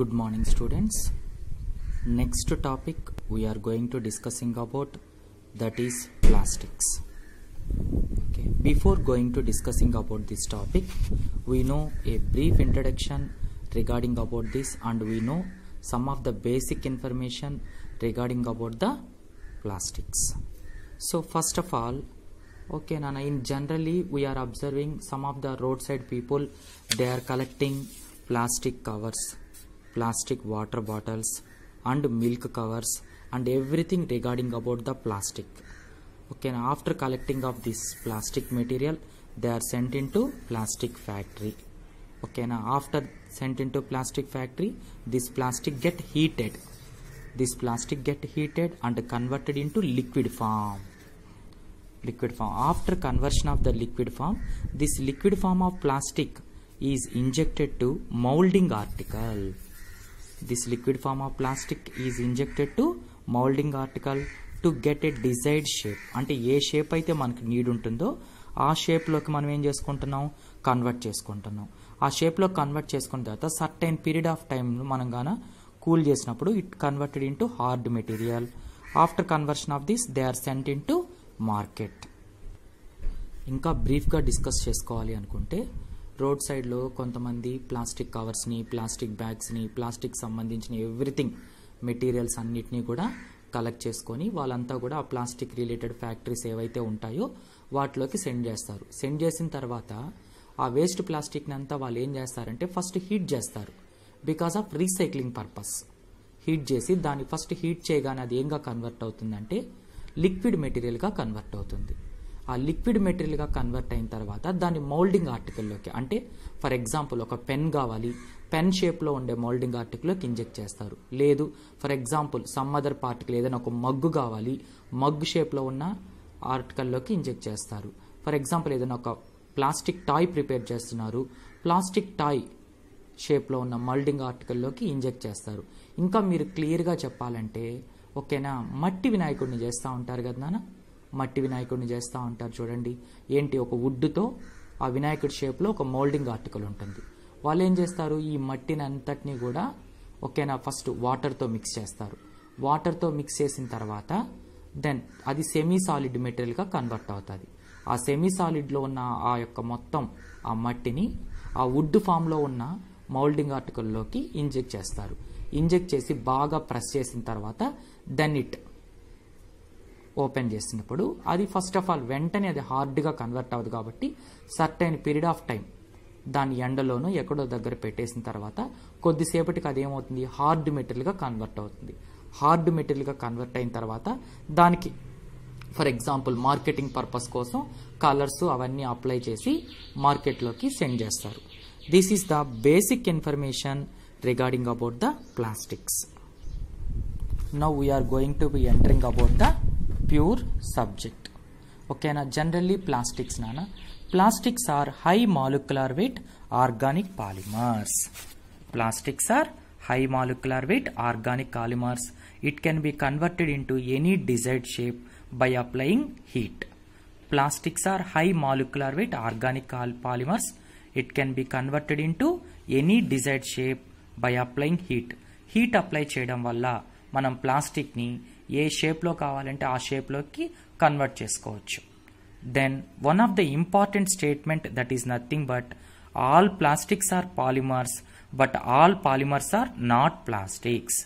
good morning students next topic we are going to discussing about that is plastics okay before going to discussing about this topic we know a brief introduction regarding about this and we know some of the basic information regarding about the plastics so first of all okay nana in generally we are observing some of the roadside people they are collecting plastic covers plastic water bottles and milk covers and everything regarding about the plastic okay now after collecting of this plastic material they are sent into plastic factory okay now after sent into plastic factory this plastic get heated this plastic get heated and converted into liquid form liquid form after conversion of the liquid form this liquid form of plastic is injected to molding article this liquid form of plastic is injected to molding article to get a desired shape అంటే ఏ shape అయితే మనకి need ఉంటుందో ఆ షేప్లోకి మనం ఏం చేసుకుంటున్నాం convert చేసుకుంటున్నాం ఆ షేప్లో కన్వర్ట్ చేసుకున్న తర్వాత సర్టైన్ పీరియడ్ ఆఫ్ టైంలో మనం గాన కూల్ చేసినప్పుడు it converted into hard material after conversion of this they are sent into market ఇంకా బ్రీఫ్గా డిస్కస్ చేసుకోవాలి అనుకుంటే రోడ్ సైడ్లో కొంతమంది ప్లాస్టిక్ కవర్స్ని ప్లాస్టిక్ బ్యాగ్స్ని ప్లాస్టిక్ సంబంధించిన ఎవ్రీథింగ్ మెటీరియల్స్ అన్నిటినీ కూడా కలెక్ట్ చేసుకొని వాళ్ళంతా కూడా ఆ ప్లాస్టిక్ రిలేటెడ్ ఫ్యాక్టరీస్ ఏవైతే ఉంటాయో వాటిలోకి సెండ్ చేస్తారు సెండ్ చేసిన తర్వాత ఆ వేస్ట్ ప్లాస్టిక్ని అంతా వాళ్ళు ఏం చేస్తారంటే ఫస్ట్ హీట్ చేస్తారు because of recycling purpose heat చేసి దాన్ని ఫస్ట్ హీట్ చేయగానే అది ఏంగా కన్వర్ట్ అవుతుందంటే లిక్విడ్ మెటీరియల్గా కన్వర్ట్ అవుతుంది ఆ లిక్విడ్ మెటీరియల్గా కన్వర్ట్ అయిన తర్వాత దాన్ని మౌల్డింగ్ ఆర్టికల్లోకి అంటే ఫర్ ఎగ్జాంపుల్ ఒక పెన్ కావాలి పెన్ షేప్లో ఉండే మౌల్డింగ్ ఆర్టికల్లోకి ఇంజెక్ట్ చేస్తారు లేదు for example some other particle ఏదైనా ఒక మగ్గు కావాలి మగ్గు షేప్లో ఉన్న ఆర్టికల్లోకి ఇంజెక్ట్ చేస్తారు ఫర్ ఎగ్జాంపుల్ ఏదైనా ఒక ప్లాస్టిక్ టాయ్ ప్రిపేర్ చేస్తున్నారు ప్లాస్టిక్ టాయ్ షేప్లో ఉన్న మౌల్డింగ్ ఆర్టికల్లోకి ఇంజెక్ట్ చేస్తారు ఇంకా మీరు క్లియర్గా చెప్పాలంటే ఓకేనా మట్టి వినాయకుడిని చేస్తూ ఉంటారు కదా నాన్న మట్టి వినాయకుడిని చేస్తూ ఉంటారు చూడండి ఏంటి ఒక వుడ్తో ఆ వినాయకుడి షేప్లో ఒక మోల్డింగ్ ఆర్టికల్ ఉంటుంది వాళ్ళు ఏం చేస్తారు ఈ మట్టిని అంతటినీ కూడా ఓకేనా ఫస్ట్ వాటర్తో మిక్స్ చేస్తారు వాటర్తో మిక్స్ చేసిన తర్వాత దెన్ అది సెమీ సాలిడ్ మెటీరియల్గా కన్వర్ట్ అవుతుంది ఆ సెమీ సాలిడ్లో ఉన్న ఆ యొక్క మొత్తం ఆ మట్టిని ఆ వుడ్ ఫామ్లో ఉన్న మౌల్డింగ్ ఆర్టికల్లోకి ఇంజెక్ట్ చేస్తారు ఇంజెక్ట్ చేసి బాగా ప్రెస్ చేసిన తర్వాత దెన్ ఇట్ ఓపెన్ చేసినప్పుడు అది ఫస్ట్ ఆఫ్ ఆల్ వెంటనే అది హార్డ్గా కన్వర్ట్ అవ్వదు కాబట్టి సర్టైన్ పీరియడ్ ఆఫ్ టైం దాని ఎండలోనూ ఎక్కడో దగ్గర పెట్టేసిన తర్వాత కొద్దిసేపటికి అదేమవుతుంది హార్డ్ మెటీరియల్గా కన్వర్ట్ అవుతుంది హార్డ్ మెటీరియల్గా కన్వర్ట్ అయిన తర్వాత దానికి ఫర్ ఎగ్జాంపుల్ మార్కెటింగ్ పర్పస్ కోసం కలర్స్ అవన్నీ అప్లై చేసి మార్కెట్లోకి సెండ్ చేస్తారు this is the basic information regarding about the plastics now we are going to be entering about the pure subject ఓకేనా జనరల్లీ ప్లాస్టిక్స్ నానా plastics are high molecular weight organic polymers plastics are high molecular weight organic polymers it can be converted in to any desired shape by applying heat plastics are high molecular weight organic polymers it can be converted into any desired shape by applying heat heat apply చేయడం వల్ల మనం ప్లాస్టిక్ని ఏ షేప్లో కావాలంటే ఆ షేప్లోకి convert చేసుకోవచ్చు then one of the important statement that is nothing but all plastics are polymers but all polymers are not plastics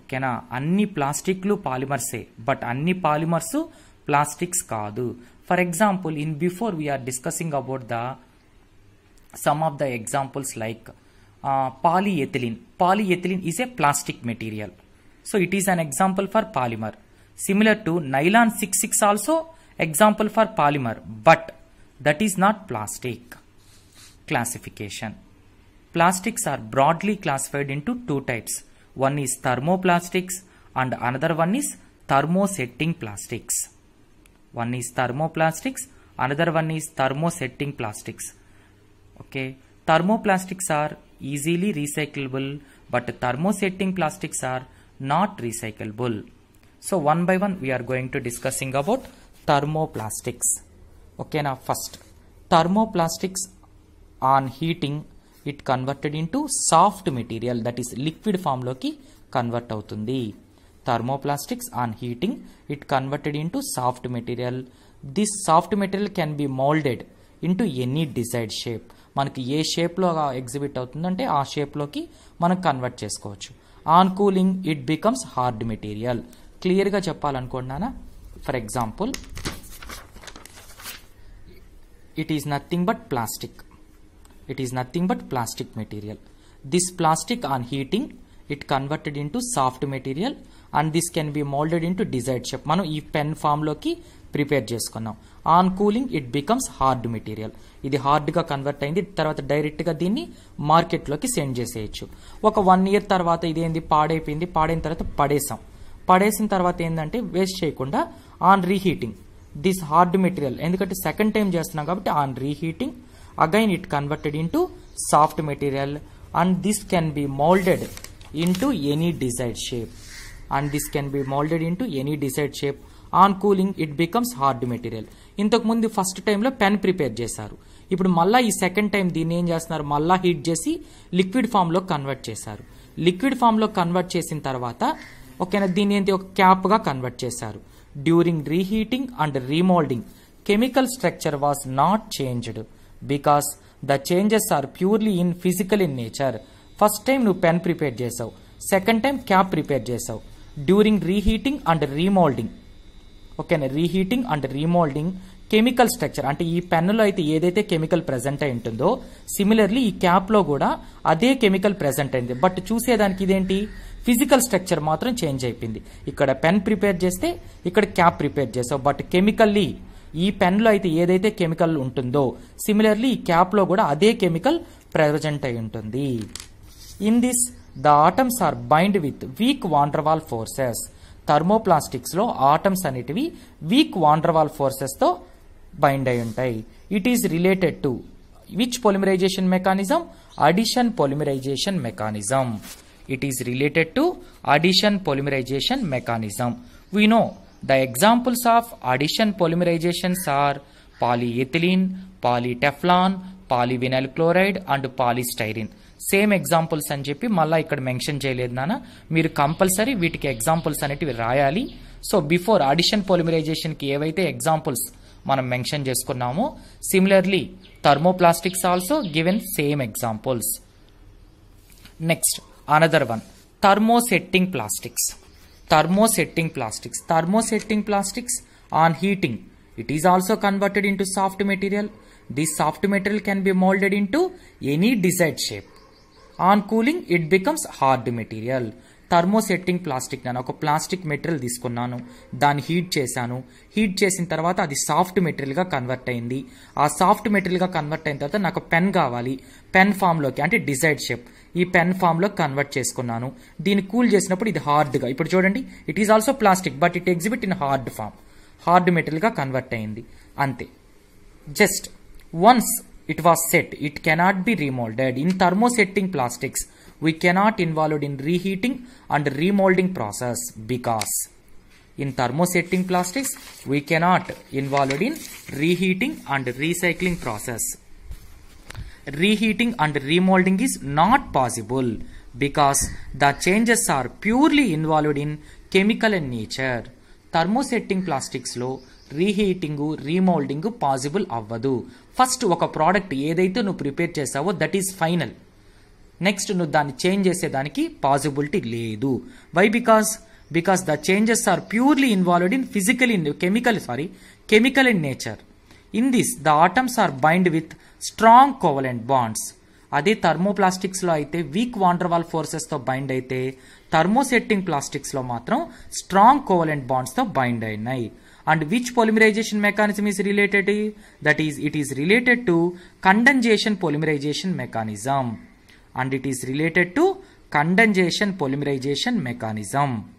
ఓకేనా అన్ని ప్లాస్టిక్లు పాలిమర్సే బట్ అన్ని పాలిమర్స్ ప్లాస్టిక్స్ కాదు for example in before we are discussing about the some of the examples like polyethylene polyethylene is a plastic material So it is an example for polymer. Similar to nylon 66 also example for polymer, but that is not plastic classification. Plastics are broadly classified into two types. One is thermoplastics and another one is thermosetting plastics. One is thermoplastics, another one is thermosetting plastics. Okay, thermoplastics are easily recyclable, but thermosetting plastics are not recyclable. So one by one we are going to discussing about thermoplastics. Okay now first thermoplastics on heating it converted into soft material that is liquid form లోకి convert అవుతుంది thermoplastics on heating it converted into soft material this soft material can be molded into any desired shape మనకి ఏ షేప్లో exhibit అవుతుందంటే ఆ షేప్లోకి మనం convert చేసుకోవచ్చు on cooling it becomes hard material క్లియర్గా చెప్పాలనుకుంటున్నానా for example it is nothing but plastic it is nothing but plastic material this plastic on heating it converted into soft material and this can be moulded into desired shape మనం ఈ pen ఫామ్లోకి prepare చేసుకున్నాం on cooling it becomes hard material ఇది హార్డ్గా convert అయింది తర్వాత డైరెక్ట్గా దీన్ని మార్కెట్లోకి సెండ్ చేసేయచ్చు ఒక వన్ ఇయర్ తర్వాత ఇదేంది పాడైపోయింది పాడైన తర్వాత పడేసాం పడేసిన తర్వాత ఏంటంటే వేస్ట్ చేయకుండా on reheating this hard material ఎందుకంటే సెకండ్ టైం చేస్తున్నాం కాబట్టి on reheating again it converted into soft material and this can be moulded into any desired shape and this can be moulded into any desired shape on cooling it becomes hard material ఇంతకు ముందు first టైంలో pen prepare చేశారు ఇప్పుడు మళ్ళీ ఈ second time దీన్ని ఏం చేస్తున్నారు మళ్ళీ హీట్ చేసి లిక్విడ్ లో కన్వర్ట్ చేశారు లిక్విడ్ లో కన్వర్ట్ చేసిన తర్వాత ఓకేనా దీన్ని ఏంటి ఒక క్యాప్గా కన్వర్ట్ చేశారు during reheating and remoulding chemical structure was not changed because the changes are purely in physical in nature first time నువ్వు పెన్ ప్రిపేర్ చేసావు సెకండ్ టైం క్యాప్ ప్రిపేర్ చేసావు డ్యూరింగ్ రీహీటింగ్ అండ్ రీమోల్డింగ్ ఓకేనా reheating and remoulding chemical structure అంటే ఈ పెన్నులో అయితే ఏదైతే chemical present అయి ఉంటుందో సిమిలర్లీ ఈ క్యాప్లో కూడా అదే కెమికల్ ప్రెజెంట్ అయింది బట్ చూసేదానికి ఇదేంటి ఫిజికల్ స్ట్రక్చర్ మాత్రం చేంజ్ అయిపోయింది ఇక్కడ పెన్ ప్రిపేర్ చేస్తే ఇక్కడ క్యాప్ ప్రిపేర్ చేసావు బట్ కెమికల్లీ ఈ పెన్లో అయితే ఏదైతే కెమికల్ ఉంటుందో సిమిలర్లీ ఈ క్యాప్లో కూడా అదే కెమికల్ ప్రెజెంట్ అయి ఉంటుంది in this the atoms are bind with weak van der Waals forces థర్మోప్లాస్టిక్స్లో ఆటమ్స్ అనేటివి వీక్ వాండ్రవాల్ ఫోర్సెస్తో బైండ్ అయి ఉంటాయి it is related to which polymerization mechanism addition polymerization mechanism it is related to addition polymerization mechanism we know the examples of addition polymerizations are polyethylene polyteflon polyvinyl chloride and polystyrene same examples అని చెప్పి మళ్ళీ ఇక్కడ mention చేయలేదు నాన్న మీరు compulsory వీటికి examples అనేటివి రాయాలి సో బిఫోర్ అడిషన్ పొలిమరైజేషన్కి ఏవైతే ఎగ్జాంపుల్స్ మనం మెన్షన్ చేసుకున్నామో similarly thermoplastics also given same examples next another one thermosetting plastics thermosetting plastics thermosetting plastics on heating it is also converted into soft material this soft material can be moulded into any desired shape on cooling it becomes hard material thermosetting plastic నేను ఒక plastic material తీసుకున్నాను దాన్ని heat చేశాను heat చేసిన తర్వాత అది soft మెటీరియల్గా convert అయింది ఆ సాఫ్ట్ మెటీరియల్గా కన్వర్ట్ అయిన తర్వాత నాకు పెన్ కావాలి పెన్ ఫామ్లోకి అంటే డిజైడ్ షేప్ ఈ పెన్ ఫామ్లో కన్వర్ట్ చేసుకున్నాను దీన్ని కూల్ చేసినప్పుడు ఇది హార్డ్గా ఇప్పుడు చూడండి it is also plastic but it exhibit in hard form hard మెటీరియల్గా కన్వర్ట్ అయింది అంతే just once it was set. It cannot be remolded. In thermosetting plastics, we cannot involved in reheating and remolding process because in thermosetting plastics, we cannot involved in reheating and recycling process. Reheating and remolding is not possible because the changes are purely involved in chemical in nature. Thermosetting plastics. Reheating remoulding possible అవ్వదు first ఒక product ఏదైతే నువ్వు prepare చేసావో that is final next నువ్వు దాన్ని change చేసేదానికి possibility లేదు why because because the changes are purely involved in physical in chemical sorry chemical in nature in this the atoms are bind with strong covalent bonds అదే థర్మోప్లాస్టిక్స్లో అయితే weak van der Waals ఫోర్సెస్తో bind అయితే thermosetting ప్లాస్టిక్స్లో మాత్రం strong covalent బాండ్స్తో bind అయినాయి and which polymerization mechanism is related to? That is, it is related to condensation polymerization mechanism and it is related to condensation polymerization mechanism.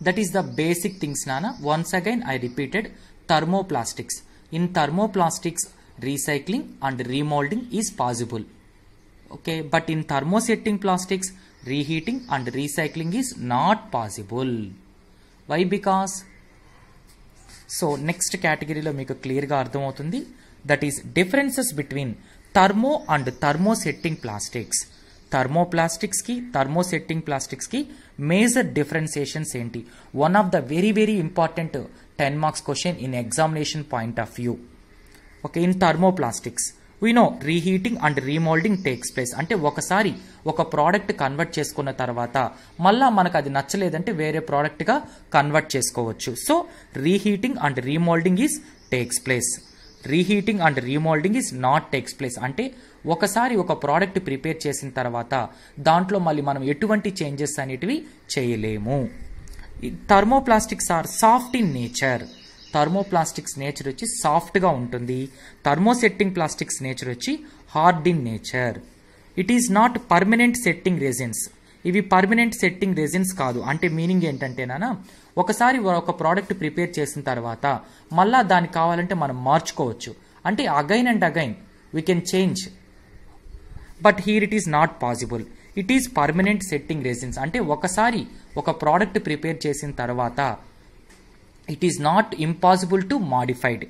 That is the basic things, Nana. Once again, I repeated thermoplastics. In thermoplastics, recycling and remolding is possible. Okay, but in thermosetting plastics, reheating and recycling is not possible. Why? Because so next కేటగిరీలో మీకు క్లియర్గా అర్థమవుతుంది that is differences between thermo and thermosetting plastics థర్మో ప్లాస్టిక్స్కి thermosetting ప్లాస్టిక్స్కి major differentiations ఏంటి one of the very very important ten marks question in examination point of view okay in thermoplastics వినో no reheating and remoulding takes place అంటే ఒకసారి ఒక product convert చేసుకున్న తర్వాత మళ్ళా మనకు అది నచ్చలేదంటే వేరే ప్రోడక్ట్గా కన్వర్ట్ చేసుకోవచ్చు so reheating and remoulding is takes place reheating and remoulding is not takes place అంటే ఒకసారి ఒక ప్రోడక్ట్ ప్రిపేర్ చేసిన తర్వాత దాంట్లో మళ్ళీ మనం ఎటువంటి చేంజెస్ అనేటివి చేయలేము thermoplastics are soft in nature thermoplastics nature వచ్చి సాఫ్ట్గా ఉంటుంది థర్మోసెట్టింగ్ ప్లాస్టిక్స్ నేచర్ వచ్చి hard in nature it is not permanent setting resins ఇవి పర్మనెంట్ సెట్టింగ్ రెజిన్స్ కాదు అంటే మీనింగ్ ఏంటంటేనా ఒకసారి ఒక ప్రోడక్ట్ ప్రిపేర్ చేసిన తర్వాత మళ్ళా దాన్ని కావాలంటే మనం మార్చుకోవచ్చు అంటే again and again we can change but here it is not possible it is permanent setting resins అంటే ఒకసారి ఒక ప్రోడక్ట్ ప్రిపేర్ చేసిన తర్వాత it is not impossible to modified.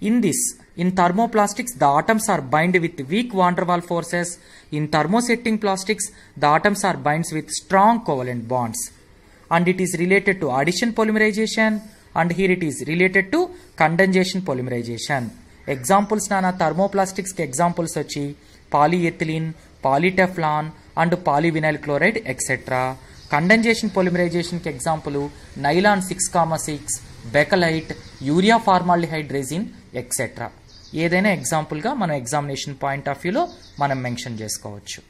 In this, in thermoplastics, the atoms are bind with weak van der Waals forces. In thermosetting plastics, the atoms are binds with strong covalent bonds. And it is related to addition polymerization and here it is related to condensation polymerization. Examples నానా థర్మోప్లాస్టిక్స్కి examples వచ్చి polyethylene polyteflon and polyvinyl chloride etcetera condensation పొలిమరైజేషన్కి example nylon six comma six bakelite urea formaldehyde resin etcetera ఏదైనా ఎగ్జాంపుల్గా మనం examination point of వ్యూలో మనం mention చేసుకోవచ్చు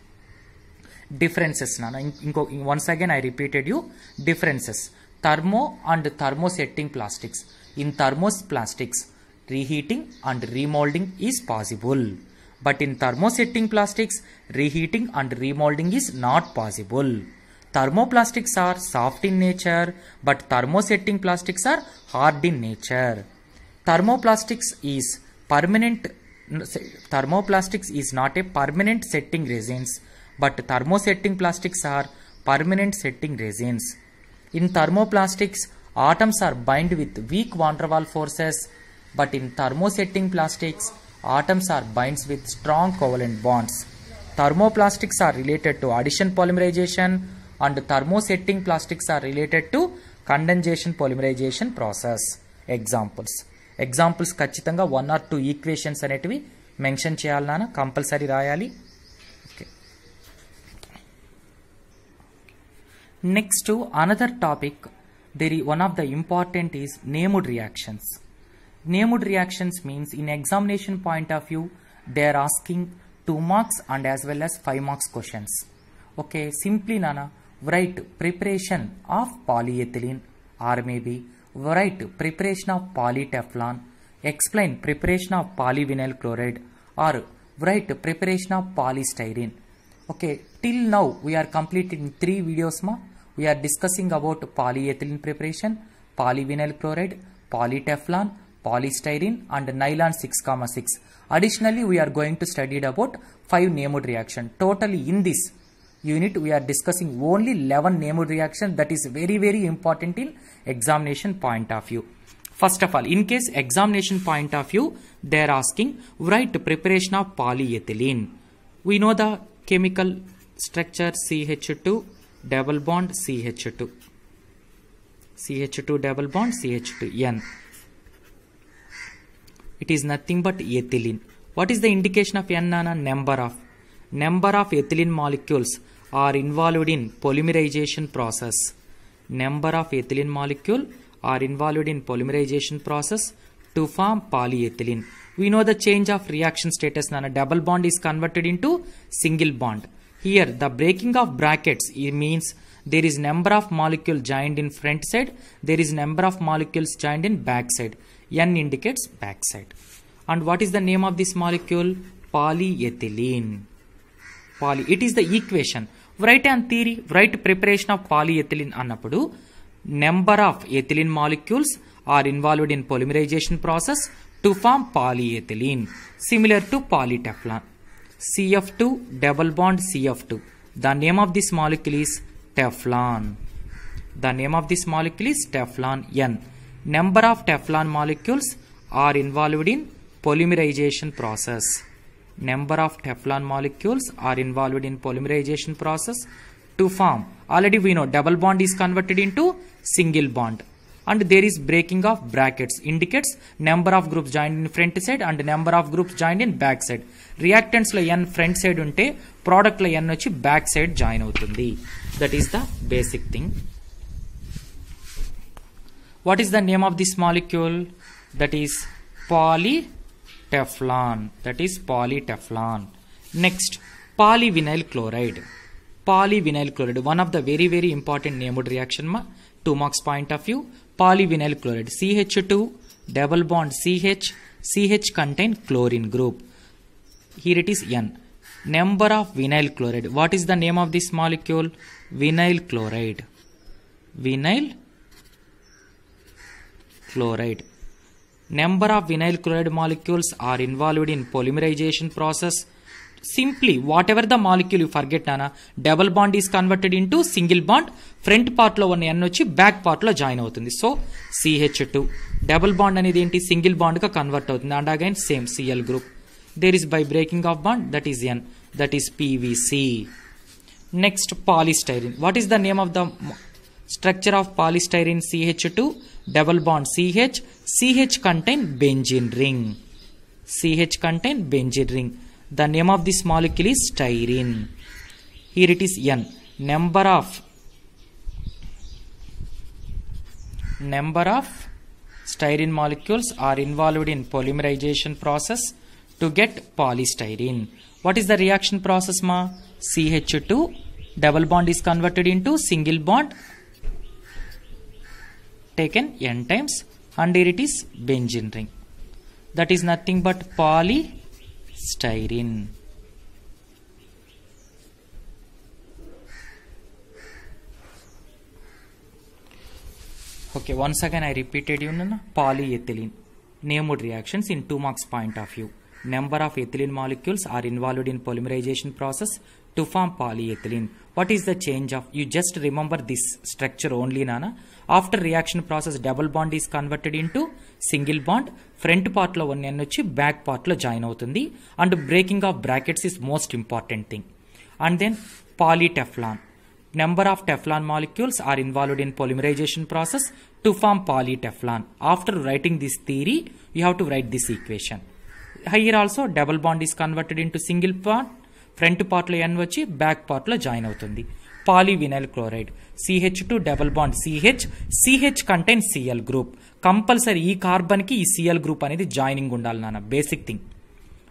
డిఫరెన్సెస్ నాన్న ఇంకో once again I repeated you differences thermo and thermosetting plastics in thermos plastics reheating and remoulding is possible but in thermosetting plastics reheating and remoulding is not possible Thermoplastics are soft in nature but thermosetting plastics are hard in nature. Thermoplastics is permanent thermoplastics is not a permanent setting resins but thermosetting plastics are permanent setting resins. In thermoplastics atoms are bind with weak van der Waals forces but in thermosetting plastics atoms are binds with strong covalent bonds. Thermoplastics are related to addition polymerization and thermosetting plastics are related to condensation polymerization process examples examples ఖచ్చితంగా one or two equations అనేటివి mention చేయాలి నాన్న compulsory రాయాలి okay next another topic there one of the important is named reactions named reactions means in examination point of view they are asking two marks and as well as five marks questions okay simply నానా write preparation of polyethylene or maybe write preparation of polyteflon, explain preparation of polyvinyl chloride or write preparation of polystyrene. Okay, till now we are completing three videos ma. We are discussing about polyethylene preparation, polyvinyl chloride, polyteflon, polystyrene and nylon 6,6. Additionally, we are going to study about five named reaction. Totally in this unit we are discussing only 11 named reaction that is very very important in examination point of view. First of all, in case examination point of view, they are asking write preparation of polyethylene. We know the chemical structure CH2 double bond CH2. CH2 double bond CH2N. It is nothing but ethylene. What is the indication of N? Anna? Number of number of ethylene molecules are involved in polymerization process. Number of ethylene molecule are involved in polymerization process to form polyethylene. We know the change of reaction status and a double bond is converted into single bond. Here the breaking of brackets it means there is number of molecule joined in front side, there is number of molecules joined in back side. N indicates back side. And what is the name of this molecule? Polyethylene. Poly. It is the equation. Write and theory write preparation of polyethylene అన్నప్పుడు number of ethylene molecules are involved in polymerization process to form polyethylene similar to poly Teflon CF two double bond CF two the name of this molecule is Teflon the name of this molecule is Teflon n number of Teflon molecules are involved in polymerization process Number of Teflon molecules are involved in polymerization process to form. Already we know double bond is converted into single bond. And there is breaking of brackets indicates number of groups joined in front side and number of groups joined in back side. Reactants లో n front side ఉంటే product లో n వచ్చి back side join అవుతుంది. That is the basic thing. What is the name of this molecule? That is poly Teflon that is polyteflon. Next polyvinyl chloride. Polyvinyl chloride one of the very very important named reaction ma 2 marks point of view polyvinyl chloride CH2 double bond CH CH contain chlorine group. Here it is N. Number of vinyl chloride. What is the name of this molecule? Vinyl chloride. Vinyl chloride number of vinyl chloride molecules are involved in polymerization process simply whatever the molecule you forget నానా double bond is converted in single bond front పార్ట్లో ఉన్న end వచ్చి back పార్ట్లో join అవుతుంది so CH two double bond అనేది ఏంటి single బాండ్గా convert అవుతుంది and again same CL group there is by breaking of bond that is n that is PVC next polystyrene what is the name of the structure of polystyrene CH two double bond CH, CH contain benzene ring. CH contain benzene ring. The name of this molecule is styrene. Here it is N. Number of number of styrene molecules are involved in polymerization process to get polystyrene. What is the reaction process ma? CH2 double bond is converted into single bond taken n times and here it is benzene ring. That is nothing but polystyrene. Okay, once again I repeated you know, polyethylene. Named reactions in 2 marks point of view. Number of ethylene molecules are involved in polymerization process to form polyethylene. What is the change of? You just remember this structure only, Nana. After reaction process, double bond is converted into single bond. Front part lo one chi, back part lo join outundi. And breaking of brackets is most important thing. And then polyteflon. Number of Teflon molecules are involved in polymerization process to form polyteflon. After writing this theory, you have to write this equation. Here also double bond is converted into single bond. Front పార్ట్లో end వచ్చి back పార్ట్లో join అవుతుంది polyvinyl chloride CH two double bond CH CH contain CL group compulsory ఈ కార్బన్కి ఈ CL group అనేది joining ఉండాలి నాన్న బేసిక్ థింగ్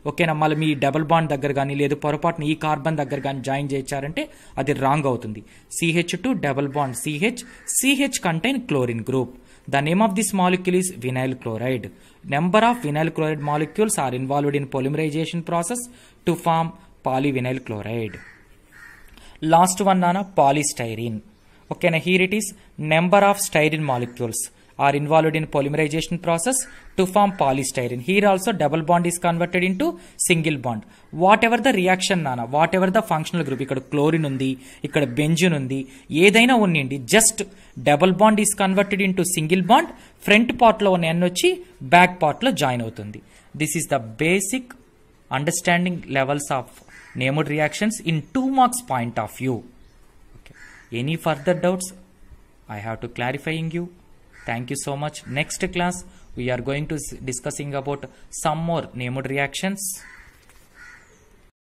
ఓకేనా మళ్ళీ మీ డబల్ బాండ్ దగ్గర కానీ లేదు పొరపాటున ఈ కార్బన్ దగ్గర కానీ జాయిన్ చేయించారంటే అది రాంగ్ అవుతుంది CH two double bond CH CH contain chlorine group the name of this molecule is vinyl chloride number of vinyl chloride molecules are involved in polymerization process to form polyvinyl chloride last one నానా polystyrene okay నా here it is number of styrene molecules are involved in polymerization process to form polystyrene here also double bond is converted in single bond whatever the reaction నానా what whatever the functional group ఇక్కడ chlorine ఉంది ఇక్కడ benzene ఉంది ఏదైనా ఉండండి just double bond is converted into single bond front పార్ట్లో ఉన్న end వచ్చి బ్యాక్ పార్ట్లో జాయిన్ అవుతుంది this is the basic understanding levels of named reactions in 2 marks point of view. Okay. Any further doubts? I have to clarifying you. Thank you so much. Next class, we are going to discussing about some more named reactions.